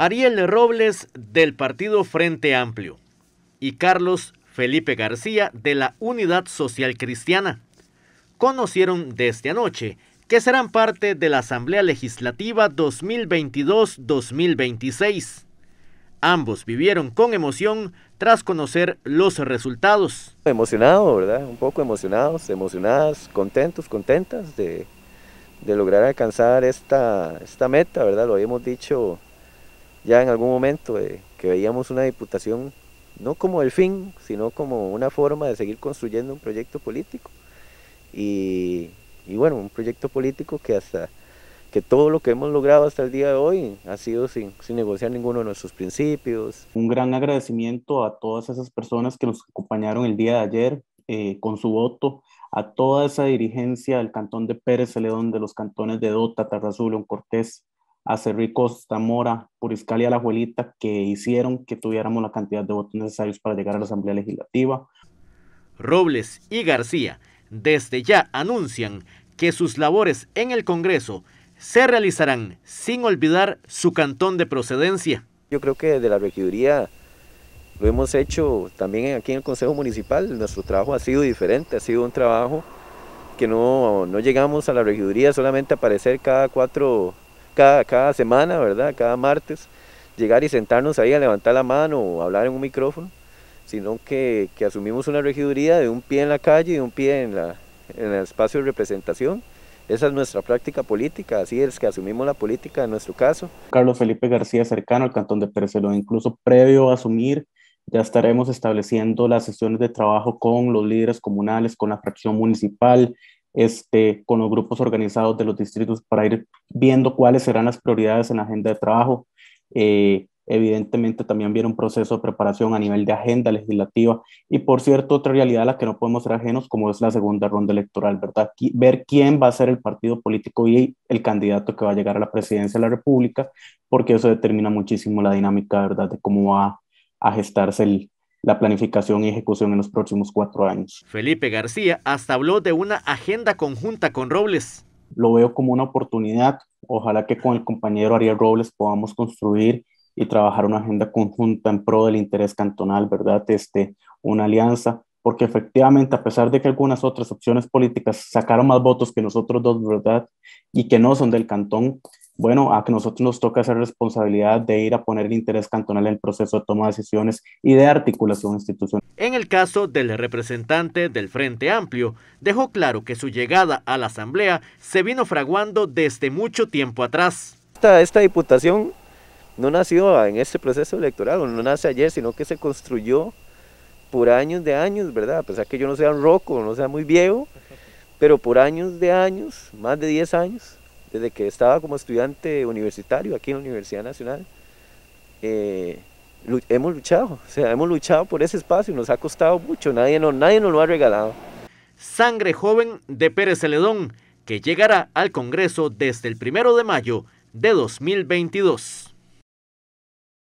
Ariel Robles del Partido Frente Amplio y Carlos Felipe García de la Unidad Social Cristiana conocieron desde este anoche que serán parte de la Asamblea Legislativa 2022-2026. Ambos vivieron con emoción tras conocer los resultados. Emocionados, ¿verdad? Un poco emocionados, emocionadas, contentos, contentas de, lograr alcanzar esta, esta meta, ¿verdad? Lo habíamos dicho ya en algún momento eh, que veíamos una diputación no como el fin, sino como una forma de seguir construyendo un proyecto político. Y, y, bueno, un proyecto político que hasta que todo lo que hemos logrado hasta el día de hoy ha sido sin, sin negociar ninguno de nuestros principios. Un gran agradecimiento a todas esas personas que nos acompañaron el día de ayer eh, con su voto, a toda esa dirigencia del Cantón de Pérez Celedón, de los cantones de Dota, León Cortés, a Cerricos, Zamora, Puriscal y a la Juelita que hicieron que tuviéramos la cantidad de votos necesarios para llegar a la Asamblea Legislativa. Robles y García desde ya anuncian que sus labores en el Congreso se realizarán sin olvidar su cantón de procedencia. Yo creo que desde la regiduría lo hemos hecho también aquí en el Consejo Municipal, nuestro trabajo ha sido diferente, ha sido un trabajo que no, no llegamos a la regiduría solamente a aparecer cada cuatro cada, cada semana, ¿verdad? Cada martes, llegar y sentarnos ahí a levantar la mano o hablar en un micrófono, sino que, que asumimos una regiduría de un pie en la calle y un pie en, la, en el espacio de representación. Esa es nuestra práctica política, así es que asumimos la política en nuestro caso. Carlos Felipe García, cercano al Cantón de Percelón, incluso previo a asumir, ya estaremos estableciendo las sesiones de trabajo con los líderes comunales, con la fracción municipal, este, con los grupos organizados de los distritos para ir viendo cuáles serán las prioridades en la agenda de trabajo. Eh, evidentemente también viene un proceso de preparación a nivel de agenda legislativa y por cierto otra realidad a la que no podemos ser ajenos como es la segunda ronda electoral, ¿verdad? ver quién va a ser el partido político y el candidato que va a llegar a la presidencia de la República, porque eso determina muchísimo la dinámica, ¿verdad? De cómo va a gestarse el, la planificación y ejecución en los próximos cuatro años. Felipe García hasta habló de una agenda conjunta con Robles. Lo veo como una oportunidad. Ojalá que con el compañero Ariel Robles podamos construir y trabajar una agenda conjunta en pro del interés cantonal, ¿verdad? Este, una alianza, porque efectivamente, a pesar de que algunas otras opciones políticas sacaron más votos que nosotros dos, ¿verdad? Y que no son del cantón, bueno, a que nosotros nos toca hacer responsabilidad de ir a poner el interés cantonal en el proceso de toma de decisiones y de articulación institucional. En el caso del representante del Frente Amplio, dejó claro que su llegada a la Asamblea se vino fraguando desde mucho tiempo atrás. Esta, esta diputación no nació en este proceso electoral, no nace ayer, sino que se construyó por años de años, ¿verdad? A pesar que yo no sea un roco, no sea muy viejo, pero por años de años, más de 10 años, desde que estaba como estudiante universitario aquí en la Universidad Nacional, eh, hemos luchado, o sea, hemos luchado por ese espacio, nos ha costado mucho, nadie, no, nadie nos lo ha regalado. Sangre joven de Pérez Celedón, que llegará al Congreso desde el primero de mayo de 2022.